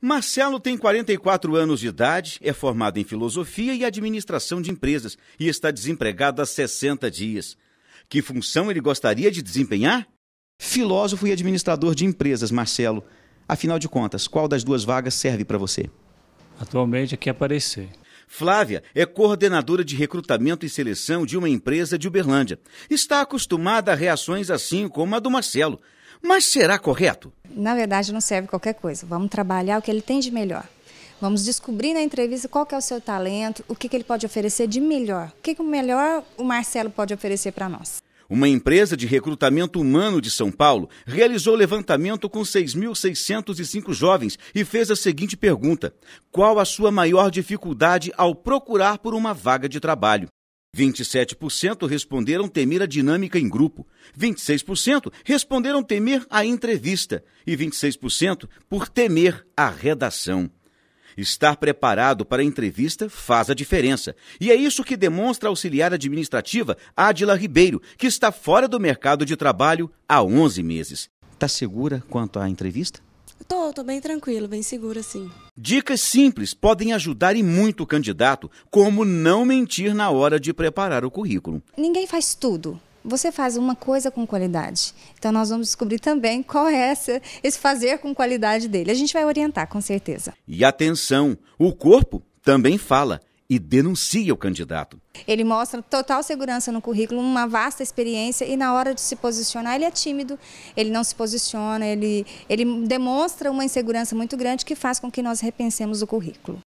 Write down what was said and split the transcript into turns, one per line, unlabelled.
Marcelo tem 44 anos de idade, é formado em filosofia e administração de empresas e está desempregado há 60 dias. Que função ele gostaria de desempenhar? Filósofo e administrador de empresas, Marcelo. Afinal de contas, qual das duas vagas serve para você? Atualmente aqui é aparecer. Flávia é coordenadora de recrutamento e seleção de uma empresa de Uberlândia. Está acostumada a reações assim como a do Marcelo, mas será correto?
Na verdade, não serve qualquer coisa. Vamos trabalhar o que ele tem de melhor. Vamos descobrir na entrevista qual que é o seu talento, o que, que ele pode oferecer de melhor. O que, que o melhor o Marcelo pode oferecer para nós.
Uma empresa de recrutamento humano de São Paulo realizou levantamento com 6.605 jovens e fez a seguinte pergunta: Qual a sua maior dificuldade ao procurar por uma vaga de trabalho? 27% responderam temer a dinâmica em grupo, 26% responderam temer a entrevista e 26% por temer a redação. Estar preparado para a entrevista faz a diferença. E é isso que demonstra a auxiliar administrativa Adila Ribeiro, que está fora do mercado de trabalho há 11 meses. Está segura quanto à entrevista?
Tô, tô bem tranquilo, bem seguro assim.
Dicas simples podem ajudar e muito o candidato, como não mentir na hora de preparar o currículo.
Ninguém faz tudo. Você faz uma coisa com qualidade. Então nós vamos descobrir também qual é essa, esse fazer com qualidade dele. A gente vai orientar, com certeza.
E atenção, o corpo também fala e denuncia o candidato.
Ele mostra total segurança no currículo, uma vasta experiência e na hora de se posicionar ele é tímido, ele não se posiciona, ele, ele demonstra uma insegurança muito grande que faz com que nós repensemos o currículo.